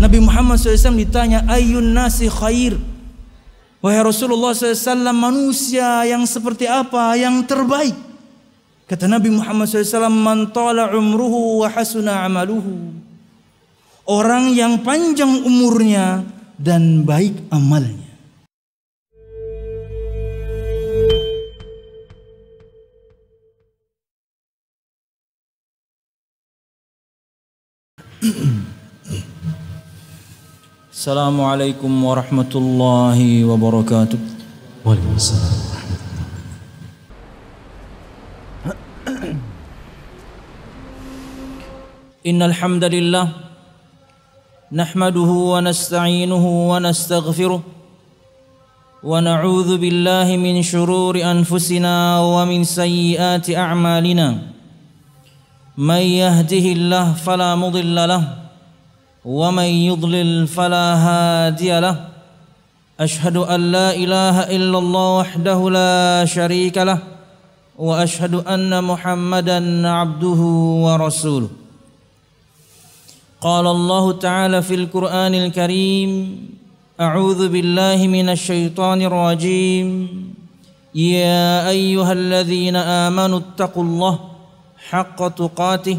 Nabi Muhammad SAW ditanya ayun nasi khair Wahai Rasulullah SAW manusia yang seperti apa yang terbaik Kata Nabi Muhammad SAW man tala umruhu wa hasuna amaluhu Orang yang panjang umurnya dan baik amalnya السلام عليكم ورحمة الله وبركاته وعليكم السلام ورحمة الله إن الحمد لله نحمده ونستعينه ونستغفره ونعوذ بالله من شرور أنفسنا ومن سيئات أعمالنا من يهده الله فلا مضل له ومن يضلل فلا هادي له أشهد أن لا إله إلا الله وحده لا شريك له وأشهد أن محمدا عبده ورسوله قال الله تعالى في القرآن الكريم أعوذ بالله من الشيطان الرجيم يا أيها الذين آمنوا اتقوا الله حق تقاته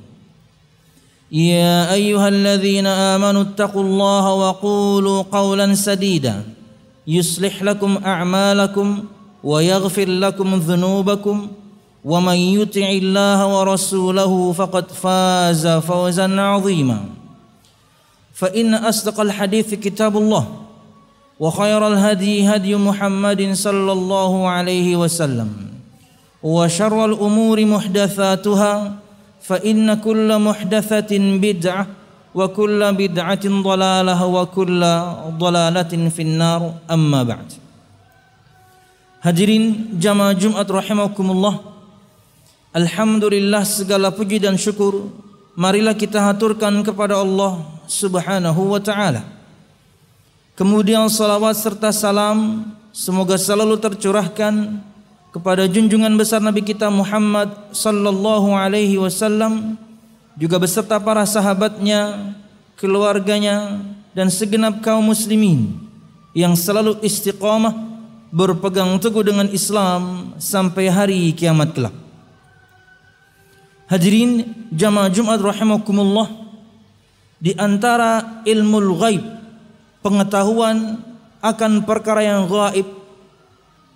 يا ايها الذين امنوا اتقوا الله وقولوا قولا سديدا يصلح لكم اعمالكم ويغفر لكم ذنوبكم ومن يطع الله ورسوله فقد فاز فوزا عظيما فان اصدق الحديث كتاب الله وخير الهدي هدي محمد صلى الله عليه وسلم وشر الامور محدثاتها فإن كل محدثة بدعة وكل بدعة ضلالة وكل ضلالة في النار أما بعد Hadirin jamaah Jumat rahimakumullah Alhamdulillah segala puji dan syukur Marilah kita haturkan kepada Allah subhanahu wa ta'ala Kemudian salawat serta salam Semoga selalu tercurahkan kepada junjungan besar Nabi kita Muhammad sallallahu alaihi wasallam juga beserta para sahabatnya, keluarganya dan segenap kaum muslimin yang selalu istiqamah berpegang teguh dengan Islam sampai hari kiamat kelak. Hadirin jamaah Jumat rahimakumullah di antara ilmu ghaib pengetahuan akan perkara yang gaib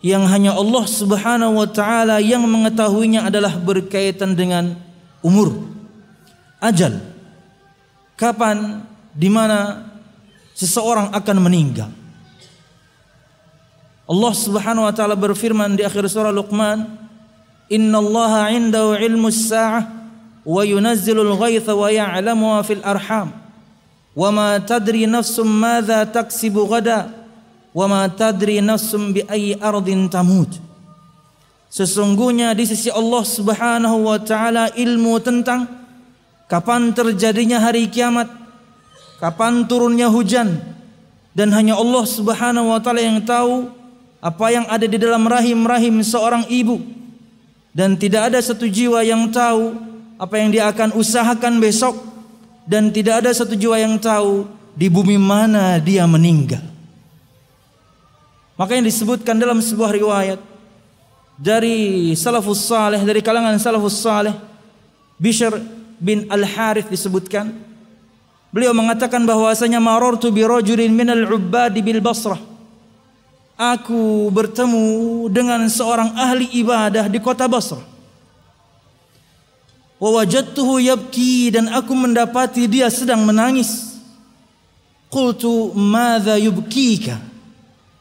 yang hanya Allah Subhanahu wa taala yang mengetahuinya adalah berkaitan dengan umur, ajal. Kapan di mana seseorang akan meninggal. Allah Subhanahu wa taala berfirman di akhir surah Luqman, "Innallaha 'indahu 'ilmus saah wa yunazzilul ghaitha wa ya'lamu fil arham wa ma tadri nafsum madza taksibu ghadan." wa ma tadri nafsum bi ayyi ardin tamut. Sesungguhnya di sisi Allah Subhanahu wa taala ilmu tentang kapan terjadinya hari kiamat, kapan turunnya hujan dan hanya Allah Subhanahu wa taala yang tahu apa yang ada di dalam rahim-rahim seorang ibu dan tidak ada satu jiwa yang tahu apa yang dia akan usahakan besok dan tidak ada satu jiwa yang tahu di bumi mana dia meninggal. Makanya disebutkan dalam sebuah riwayat dari salafus saleh dari kalangan salafus saleh Bishr bin Al Harith disebutkan beliau mengatakan bahwasanya marartu bi rajulin min al ubbad bil Basrah aku bertemu dengan seorang ahli ibadah di kota Basrah wa wajadtuhu yabki dan aku mendapati dia sedang menangis qultu madza yubkika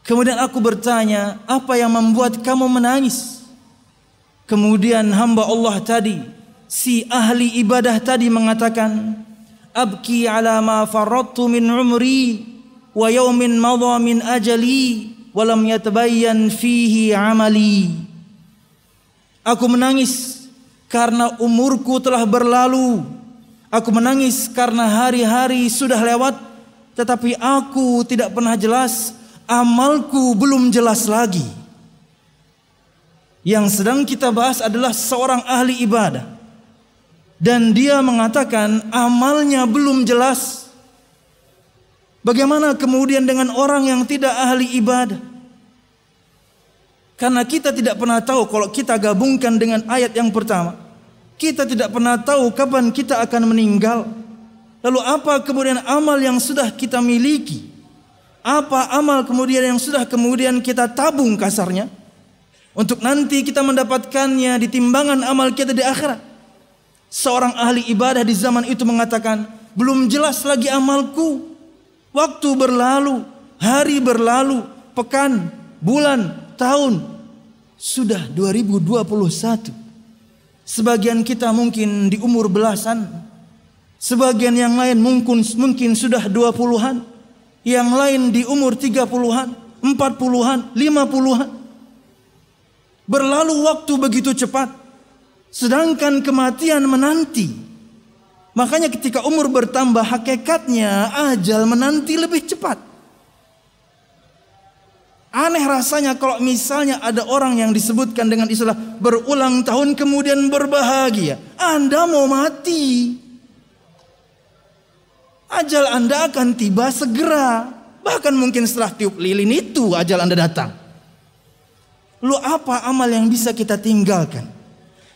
Kemudian aku bertanya, apa yang membuat kamu menangis? Kemudian hamba Allah tadi, si ahli ibadah tadi mengatakan, Abki ala ma faradtu min umri wa yaumin madha min ajali wa lam yatabayyan fihi amali. Aku menangis karena umurku telah berlalu. Aku menangis karena hari-hari sudah lewat tetapi aku tidak pernah jelas amalku belum jelas lagi. Yang sedang kita bahas adalah seorang ahli ibadah. Dan dia mengatakan amalnya belum jelas. Bagaimana kemudian dengan orang yang tidak ahli ibadah? Karena kita tidak pernah tahu kalau kita gabungkan dengan ayat yang pertama. Kita tidak pernah tahu kapan kita akan meninggal. Lalu apa kemudian amal yang sudah kita miliki? apa amal kemudian yang sudah kemudian kita tabung kasarnya untuk nanti kita mendapatkannya di timbangan amal kita di akhirat. Seorang ahli ibadah di zaman itu mengatakan, belum jelas lagi amalku. Waktu berlalu, hari berlalu, pekan, bulan, tahun. Sudah 2021. Sebagian kita mungkin di umur belasan. Sebagian yang lain mungkin, mungkin sudah dua puluhan yang lain di umur 30-an, 40-an, 50-an. Berlalu waktu begitu cepat. Sedangkan kematian menanti. Makanya ketika umur bertambah hakikatnya ajal menanti lebih cepat. Aneh rasanya kalau misalnya ada orang yang disebutkan dengan istilah berulang tahun kemudian berbahagia. Anda mau mati ajal Anda akan tiba segera. Bahkan mungkin setelah tiup lilin itu ajal Anda datang. Lu apa amal yang bisa kita tinggalkan?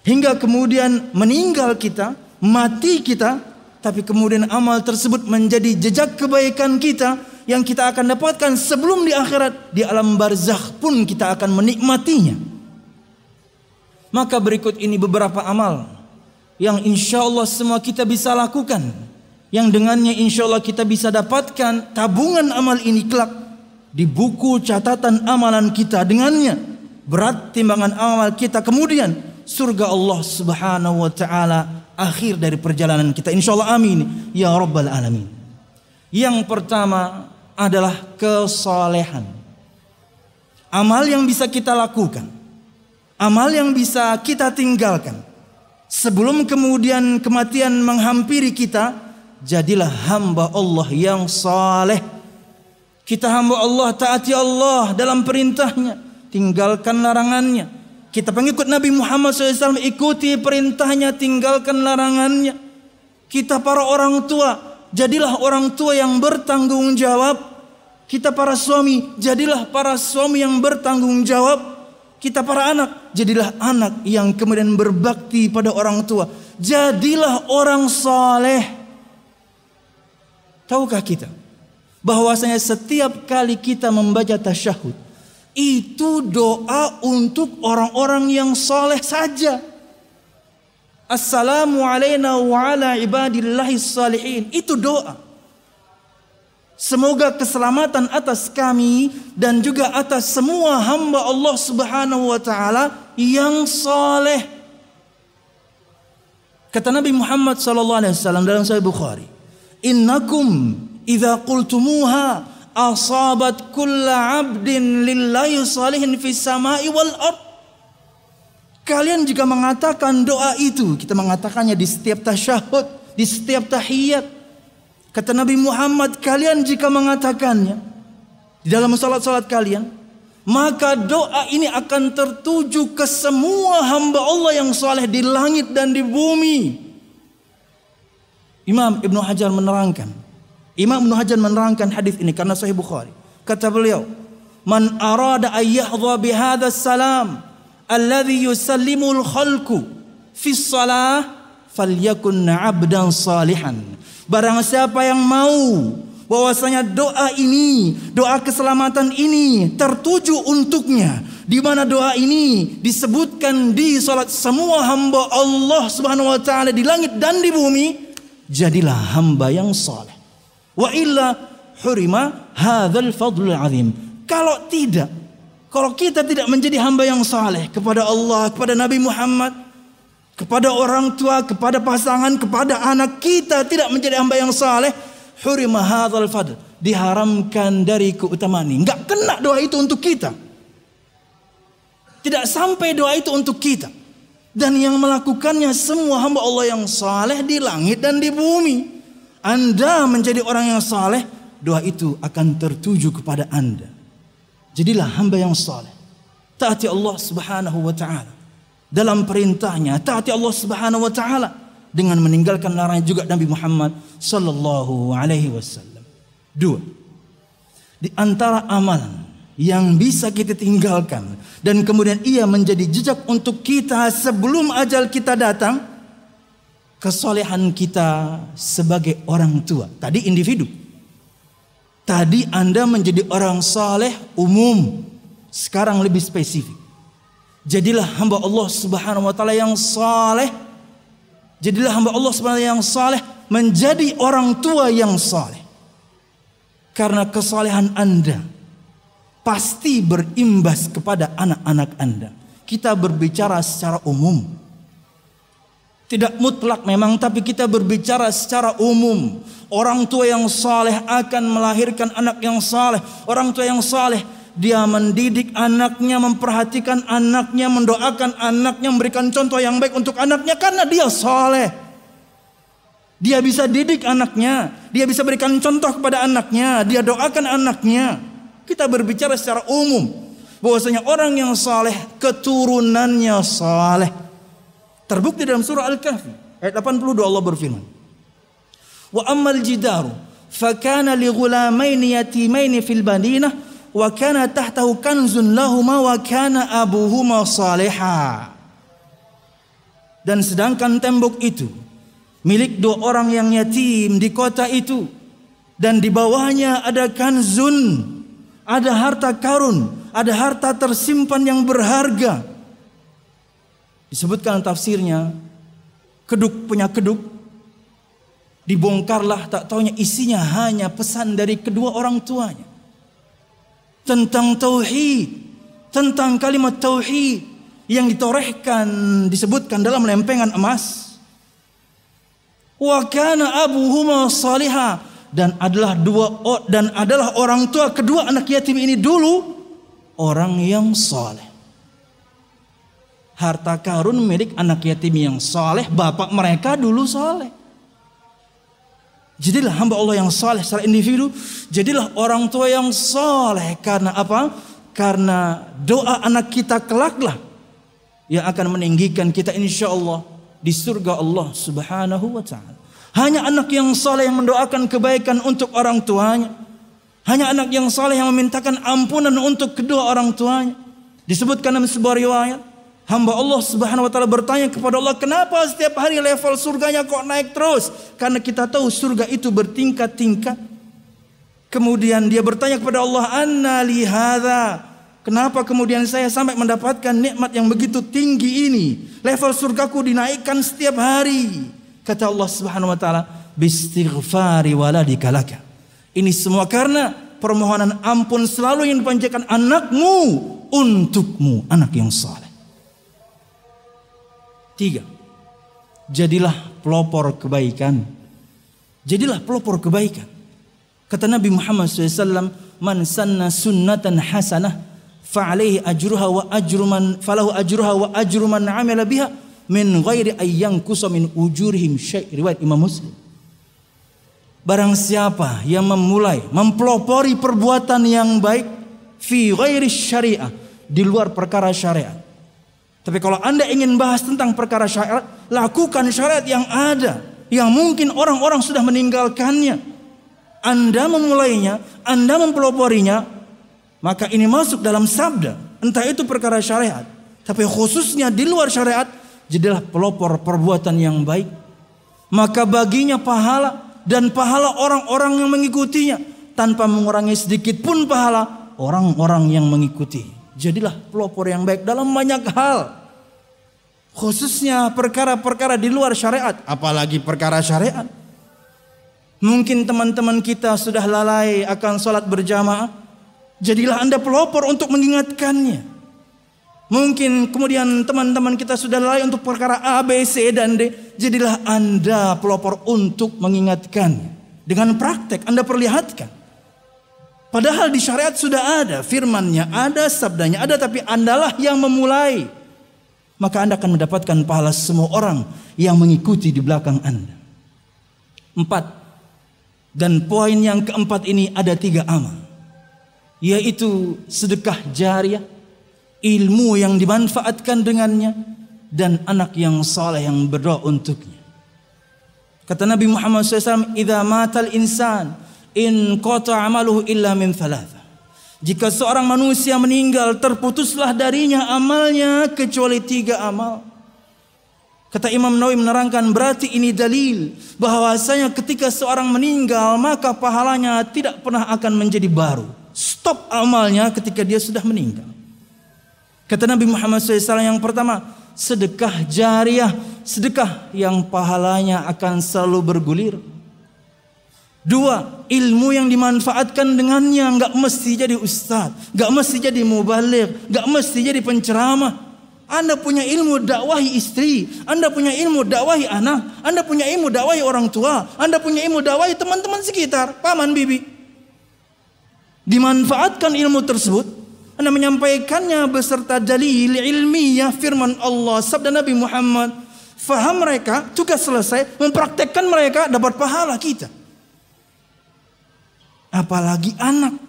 Hingga kemudian meninggal kita, mati kita, tapi kemudian amal tersebut menjadi jejak kebaikan kita yang kita akan dapatkan sebelum di akhirat di alam barzakh pun kita akan menikmatinya. Maka berikut ini beberapa amal yang insya Allah semua kita bisa lakukan yang dengannya insya Allah kita bisa dapatkan tabungan amal ini kelak di buku catatan amalan kita dengannya berat timbangan amal kita kemudian surga Allah subhanahu wa ta'ala akhir dari perjalanan kita insya Allah amin ya rabbal alamin yang pertama adalah kesolehan amal yang bisa kita lakukan amal yang bisa kita tinggalkan sebelum kemudian kematian menghampiri kita jadilah hamba Allah yang saleh. Kita hamba Allah taati Allah dalam perintahnya, tinggalkan larangannya. Kita pengikut Nabi Muhammad SAW ikuti perintahnya, tinggalkan larangannya. Kita para orang tua, jadilah orang tua yang bertanggung jawab. Kita para suami, jadilah para suami yang bertanggung jawab. Kita para anak, jadilah anak yang kemudian berbakti pada orang tua. Jadilah orang soleh. Tahukah kita bahwasanya setiap kali kita membaca tasyahud itu doa untuk orang-orang yang soleh saja. Assalamu alayna wa ala ibadillahi salihin. Itu doa. Semoga keselamatan atas kami dan juga atas semua hamba Allah Subhanahu wa taala yang soleh. Kata Nabi Muhammad sallallahu alaihi wasallam dalam Sahih Bukhari, innakum idza qultumuha asabat kulla 'abdin lillahi salihin fis sama'i wal ard Kalian jika mengatakan doa itu, kita mengatakannya di setiap tasyahud, di setiap tahiyat. Kata Nabi Muhammad, kalian jika mengatakannya di dalam salat-salat kalian, maka doa ini akan tertuju ke semua hamba Allah yang soleh di langit dan di bumi. Imam Ibnu Hajar menerangkan. Imam Ibnu Hajar menerangkan hadis ini karena Sahih Bukhari. Kata beliau, "Man arada an yahdha bi hadzal salam alladhi yusallimul khalqu fi shalah falyakun 'abdan salihan." Barang siapa yang mau bahwasanya doa ini, doa keselamatan ini tertuju untuknya, di mana doa ini disebutkan di salat semua hamba Allah Subhanahu wa taala di langit dan di bumi, jadilah hamba yang soleh. Wa illa hurima hadzal fadlul azim. Kalau tidak, kalau kita tidak menjadi hamba yang saleh kepada Allah, kepada Nabi Muhammad, kepada orang tua, kepada pasangan, kepada anak kita tidak menjadi hamba yang saleh, hurima hadzal fadl. Diharamkan dari keutamaan ini. Enggak kena doa itu untuk kita. Tidak sampai doa itu untuk kita. Dan yang melakukannya semua hamba Allah yang saleh di langit dan di bumi. Anda menjadi orang yang saleh, doa itu akan tertuju kepada Anda. Jadilah hamba yang saleh. Taati Allah Subhanahu wa taala dalam perintahnya, taati Allah Subhanahu wa taala dengan meninggalkan larangan juga Nabi Muhammad sallallahu alaihi wasallam. Dua. Di antara amalan yang bisa kita tinggalkan dan kemudian ia menjadi jejak untuk kita sebelum ajal kita datang kesolehan kita sebagai orang tua tadi individu tadi Anda menjadi orang saleh umum sekarang lebih spesifik jadilah hamba Allah Subhanahu wa taala yang saleh jadilah hamba Allah Subhanahu wa taala yang saleh menjadi orang tua yang saleh karena kesalehan Anda pasti berimbas kepada anak-anak Anda. Kita berbicara secara umum. Tidak mutlak memang, tapi kita berbicara secara umum. Orang tua yang saleh akan melahirkan anak yang saleh. Orang tua yang saleh dia mendidik anaknya, memperhatikan anaknya, mendoakan anaknya, memberikan contoh yang baik untuk anaknya karena dia saleh Dia bisa didik anaknya, dia bisa berikan contoh kepada anaknya, dia doakan anaknya. Kita berbicara secara umum bahwasanya orang yang saleh keturunannya saleh. Terbukti dalam surah Al-Kahfi ayat 82 Allah berfirman. Wa ammal jidaru fakana li ghulamain yatimain fil Madinah wa kana tahtahu kanzun lahuma wa kana abuhuma saliha. Dan sedangkan tembok itu milik dua orang yang yatim di kota itu dan di bawahnya ada kanzun ada harta karun, ada harta tersimpan yang berharga. Disebutkan tafsirnya, keduk punya keduk, dibongkarlah tak taunya isinya hanya pesan dari kedua orang tuanya. Tentang tauhid, tentang kalimat tauhid yang ditorehkan disebutkan dalam lempengan emas. Wa kana abuhuma salihah dan adalah dua dan adalah orang tua kedua anak yatim ini dulu orang yang soleh. Harta karun milik anak yatim yang soleh, bapak mereka dulu soleh. Jadilah hamba Allah yang soleh secara individu. Jadilah orang tua yang soleh karena apa? Karena doa anak kita kelaklah yang akan meninggikan kita insya Allah di surga Allah Subhanahu wa taala. Hanya anak yang soleh yang mendoakan kebaikan untuk orang tuanya. Hanya anak yang soleh yang memintakan ampunan untuk kedua orang tuanya. Disebutkan dalam sebuah riwayat. Hamba Allah subhanahu wa ta'ala bertanya kepada Allah. Kenapa setiap hari level surganya kok naik terus? Karena kita tahu surga itu bertingkat-tingkat. Kemudian dia bertanya kepada Allah. Anna lihada. Kenapa kemudian saya sampai mendapatkan nikmat yang begitu tinggi ini? Level surgaku dinaikkan setiap hari. Kata Allah Subhanahu wa taala, "Bistighfari waladikalaka Ini semua karena permohonan ampun selalu yang dipanjatkan anakmu untukmu, anak yang saleh. Tiga, jadilah pelopor kebaikan. Jadilah pelopor kebaikan. Kata Nabi Muhammad SAW, Man sanna sunnatan hasanah, fa'alaihi ajruha wa ajruman, falahu ajruha wa ajruman amila biha, min ghairi ayyang min ujurihim syai' riwayat Imam Muslim barang siapa yang memulai mempelopori perbuatan yang baik fi ghairi syariah di luar perkara syariat tapi kalau Anda ingin bahas tentang perkara syariat lakukan syariat yang ada yang mungkin orang-orang sudah meninggalkannya Anda memulainya Anda mempeloporinya maka ini masuk dalam sabda entah itu perkara syariat tapi khususnya di luar syariat jadilah pelopor perbuatan yang baik. Maka baginya pahala dan pahala orang-orang yang mengikutinya tanpa mengurangi sedikit pun pahala orang-orang yang mengikuti. Jadilah pelopor yang baik dalam banyak hal. Khususnya perkara-perkara di luar syariat, apalagi perkara syariat. Mungkin teman-teman kita sudah lalai akan sholat berjamaah. Jadilah Anda pelopor untuk mengingatkannya. Mungkin kemudian teman-teman kita sudah lalai untuk perkara A, B, C, dan D. Jadilah Anda pelopor untuk mengingatkan. Dengan praktek Anda perlihatkan. Padahal di syariat sudah ada. Firmannya ada, sabdanya ada. Tapi Andalah yang memulai. Maka Anda akan mendapatkan pahala semua orang yang mengikuti di belakang Anda. Empat. Dan poin yang keempat ini ada tiga amal. Yaitu sedekah jariah ilmu yang dimanfaatkan dengannya dan anak yang saleh yang berdoa untuknya. Kata Nabi Muhammad SAW, "Idza matal insan in qata amaluhu illa min thalatha." Jika seorang manusia meninggal terputuslah darinya amalnya kecuali tiga amal. Kata Imam Nawawi menerangkan berarti ini dalil bahwasanya ketika seorang meninggal maka pahalanya tidak pernah akan menjadi baru. Stop amalnya ketika dia sudah meninggal. Kata Nabi Muhammad SAW yang pertama, sedekah jariah, sedekah yang pahalanya akan selalu bergulir. Dua, ilmu yang dimanfaatkan dengannya nggak mesti jadi ustaz, nggak mesti jadi mubalik, nggak mesti jadi penceramah. Anda punya ilmu dakwahi istri, Anda punya ilmu dakwahi anak, Anda punya ilmu dakwahi orang tua, Anda punya ilmu dakwahi teman-teman sekitar, paman bibi. Dimanfaatkan ilmu tersebut anda menyampaikannya beserta dalil ilmiah firman Allah sabda Nabi Muhammad. Faham mereka, tugas selesai, mempraktekkan mereka dapat pahala kita. Apalagi anak.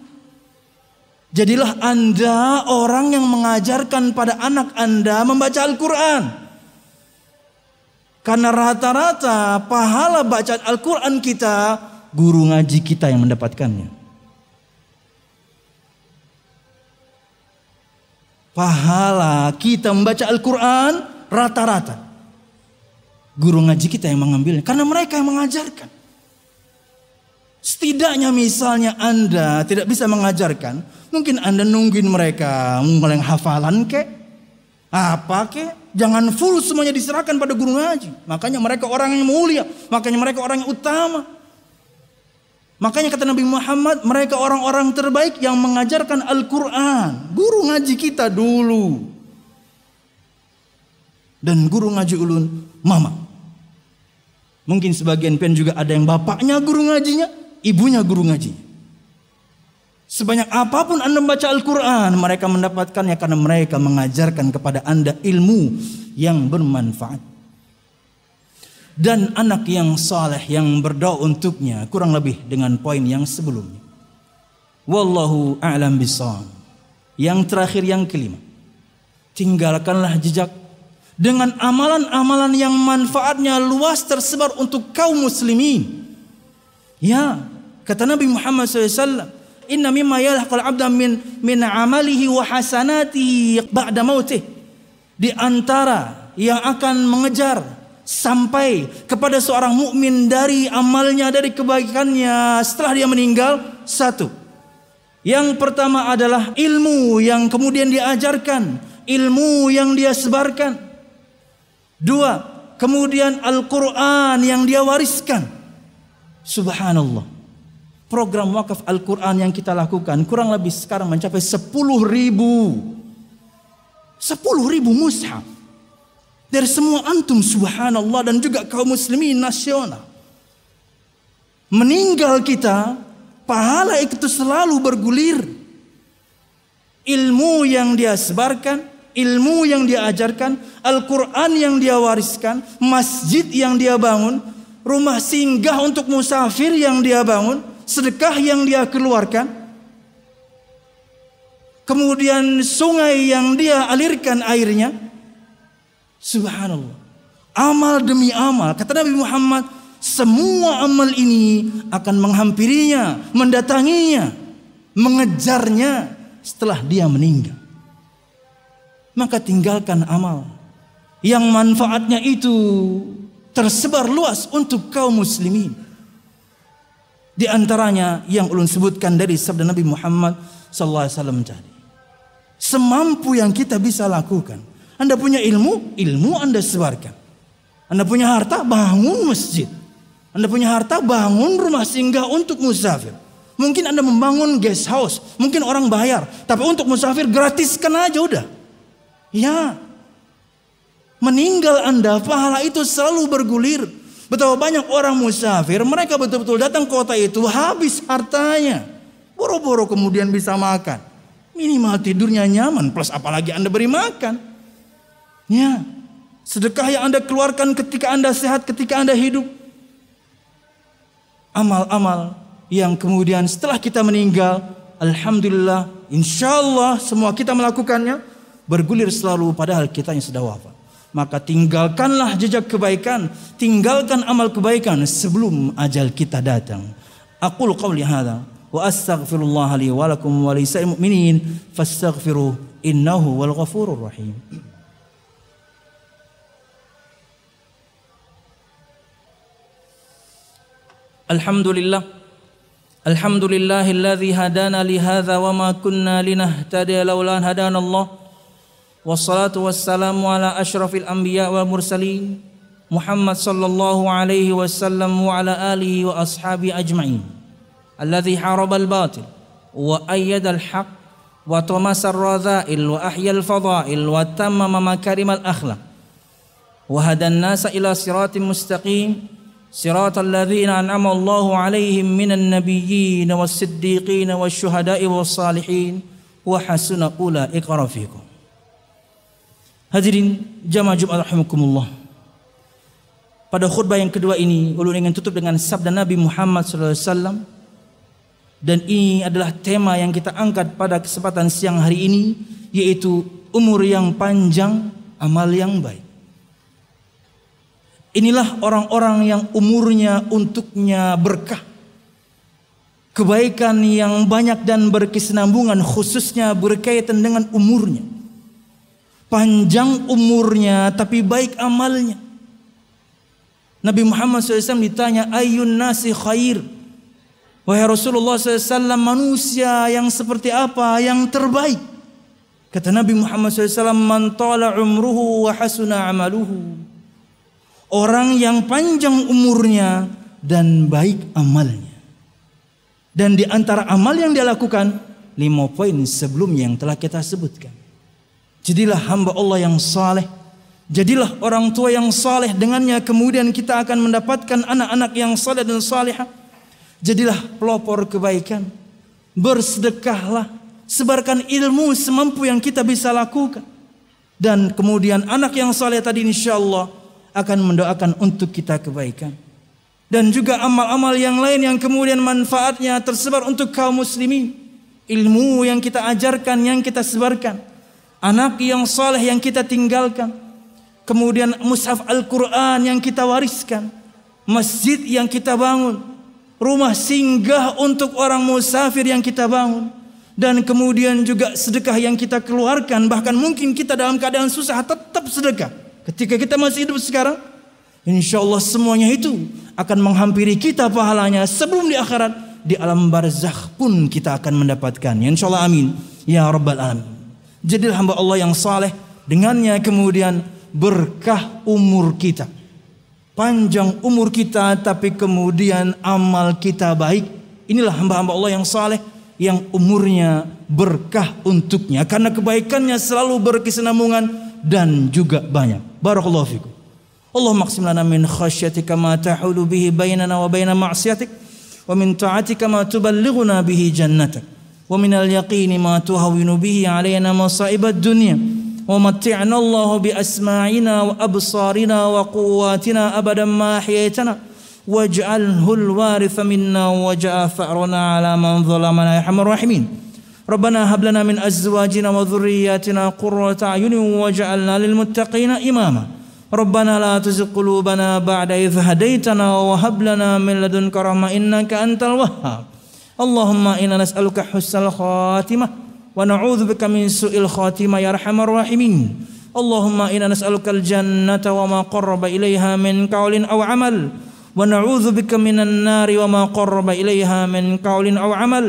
Jadilah Anda orang yang mengajarkan pada anak Anda membaca Al-Qur'an. Karena rata-rata pahala baca Al-Qur'an kita guru ngaji kita yang mendapatkannya. pahala kita membaca Al-Quran rata-rata. Guru ngaji kita yang mengambilnya. Karena mereka yang mengajarkan. Setidaknya misalnya Anda tidak bisa mengajarkan. Mungkin Anda nungguin mereka. Mulai hafalan kek. Apa ke Jangan full semuanya diserahkan pada guru ngaji. Makanya mereka orang yang mulia. Makanya mereka orang yang utama. Makanya kata Nabi Muhammad, mereka orang-orang terbaik yang mengajarkan Al-Quran. Guru ngaji kita dulu. Dan guru ngaji ulun, mama. Mungkin sebagian pian juga ada yang bapaknya guru ngajinya, ibunya guru ngajinya. Sebanyak apapun Anda membaca Al-Quran, mereka mendapatkannya karena mereka mengajarkan kepada Anda ilmu yang bermanfaat dan anak yang saleh yang berdoa untuknya kurang lebih dengan poin yang sebelumnya. Wallahu a'lam bishawab. Yang terakhir yang kelima. Tinggalkanlah jejak dengan amalan-amalan yang manfaatnya luas tersebar untuk kaum muslimin. Ya, kata Nabi Muhammad SAW, Inna mimma yalhaqal abda min, min amalihi wa hasanatihi ba'da mautih. Di antara yang akan mengejar sampai kepada seorang mukmin dari amalnya, dari kebaikannya setelah dia meninggal? Satu. Yang pertama adalah ilmu yang kemudian diajarkan, ilmu yang dia sebarkan. Dua, kemudian Al-Qur'an yang dia wariskan. Subhanallah. Program wakaf Al-Quran yang kita lakukan kurang lebih sekarang mencapai 10.000 ribu. mushaf dari semua antum subhanallah dan juga kaum muslimin nasional. Meninggal kita, pahala itu selalu bergulir. Ilmu yang dia sebarkan, ilmu yang dia ajarkan, Al-Quran yang dia wariskan, masjid yang dia bangun, rumah singgah untuk musafir yang dia bangun, sedekah yang dia keluarkan, kemudian sungai yang dia alirkan airnya, Subhanallah. Amal demi amal. Kata Nabi Muhammad, semua amal ini akan menghampirinya, mendatanginya, mengejarnya setelah dia meninggal. Maka tinggalkan amal yang manfaatnya itu tersebar luas untuk kaum muslimin. Di antaranya yang ulun sebutkan dari sabda Nabi Muhammad sallallahu alaihi wasallam tadi. Semampu yang kita bisa lakukan anda punya ilmu, ilmu Anda sebarkan. Anda punya harta, bangun masjid. Anda punya harta, bangun rumah singgah untuk musafir. Mungkin Anda membangun guest house, mungkin orang bayar, tapi untuk musafir gratiskan aja udah. Ya. Meninggal Anda, pahala itu selalu bergulir. Betapa banyak orang musafir, mereka betul-betul datang ke kota itu habis hartanya. Boro-boro kemudian bisa makan. Minimal tidurnya nyaman, plus apalagi Anda beri makan. Ya, sedekah yang Anda keluarkan ketika Anda sehat, ketika Anda hidup. Amal-amal yang kemudian setelah kita meninggal, Alhamdulillah, insyaallah semua kita melakukannya bergulir selalu padahal kita yang sudah wafat. Maka tinggalkanlah jejak kebaikan, tinggalkan amal kebaikan sebelum ajal kita datang. Aqulu qawli hadha wa astaghfirullah li wa lakum wa lisa'il mu'minin fastaghfiruh innahu wal ghafurur rahim. الحمد لله الحمد لله الذي هدانا لهذا وما كنا لنهتدي لولا أن هدانا الله والصلاة والسلام على أشرف الأنبياء والمرسلين محمد صلى الله عليه وسلم وعلى آله وأصحابه أجمعين الذي حارب الباطل وأيد الحق وطمس الرذائل وأحيا الفضائل وتمم مكارم الأخلاق وهدى الناس إلى صراط مستقيم صراط الذين أنعم الله عليهم من النبيين والصديقين والشهداء والصالحين وحسن أولئك رفيقا Hadirin jamaah Jumat rahimakumullah. Pada khutbah yang kedua ini, ulun ingin tutup dengan sabda Nabi Muhammad Alaihi Wasallam Dan ini adalah tema yang kita angkat pada kesempatan siang hari ini, yaitu umur yang panjang, amal yang baik. Inilah orang-orang yang umurnya untuknya berkah. Kebaikan yang banyak dan berkesinambungan khususnya berkaitan dengan umurnya. Panjang umurnya tapi baik amalnya. Nabi Muhammad SAW ditanya ayun nasi khair. Wahai Rasulullah SAW manusia yang seperti apa yang terbaik. Kata Nabi Muhammad SAW man tala umruhu wa hasuna amaluhu orang yang panjang umurnya dan baik amalnya. Dan di antara amal yang dia lakukan, lima poin sebelumnya yang telah kita sebutkan. Jadilah hamba Allah yang saleh. Jadilah orang tua yang saleh. Dengannya kemudian kita akan mendapatkan anak-anak yang saleh dan salihah. Jadilah pelopor kebaikan. Bersedekahlah. Sebarkan ilmu semampu yang kita bisa lakukan. Dan kemudian anak yang saleh tadi insya Allah akan mendoakan untuk kita kebaikan. Dan juga amal-amal yang lain yang kemudian manfaatnya tersebar untuk kaum muslimin. Ilmu yang kita ajarkan, yang kita sebarkan. Anak yang saleh yang kita tinggalkan. Kemudian mushaf Al-Quran yang kita wariskan. Masjid yang kita bangun. Rumah singgah untuk orang musafir yang kita bangun dan kemudian juga sedekah yang kita keluarkan bahkan mungkin kita dalam keadaan susah tetap sedekah Ketika kita masih hidup sekarang, insya Allah semuanya itu akan menghampiri kita pahalanya sebelum di akhirat di alam barzakh pun kita akan mendapatkan. Insya Allah amin. Ya Rabbal Alamin. Jadilah hamba Allah yang saleh dengannya kemudian berkah umur kita. Panjang umur kita tapi kemudian amal kita baik. Inilah hamba-hamba Allah yang saleh yang umurnya berkah untuknya karena kebaikannya selalu berkesinambungan dan juga banyak. بارك الله فيكم اللهم اقسم لنا من خشيتك ما تحول به بيننا وبين معصيتك ومن طاعتك ما تبلغنا به جنتك ومن اليقين ما تهون به علينا مصائب الدنيا ومتعنا الله بأسماعنا وأبصارنا وقواتنا أبدا ما أحييتنا واجعله الوارث منا وجاء ثأرنا على من ظلمنا يا أرحم الراحمين ربنا هب لنا من أزواجنا وذرياتنا قرة أعين واجعلنا للمتقين إماما ربنا لا تزغ قلوبنا بعد إذ هديتنا وهب لنا من لدنك رحمة إنك أنت الوهاب اللهم إنا نسألك حسن الخاتمة ونعوذ بك من سوء الخاتمة يا أرحم الراحمين اللهم إنا نسألك الجنة وما قرب إليها من قول أو عمل ونعوذ بك من النار وما قرب إليها من قول أو عمل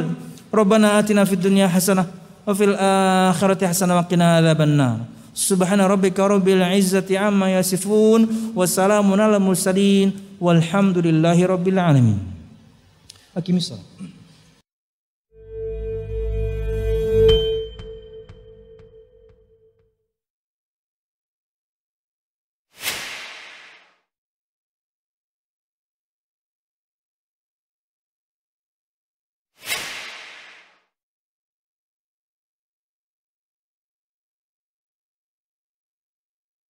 Rabbana atina fid dunya hasanah wa fil akhirati hasanah wa qina adzabannar. Subhana rabbika rabbil izzati amma yasifun wa salamun alal mursalin walhamdulillahi rabbil alamin. Akimissalam.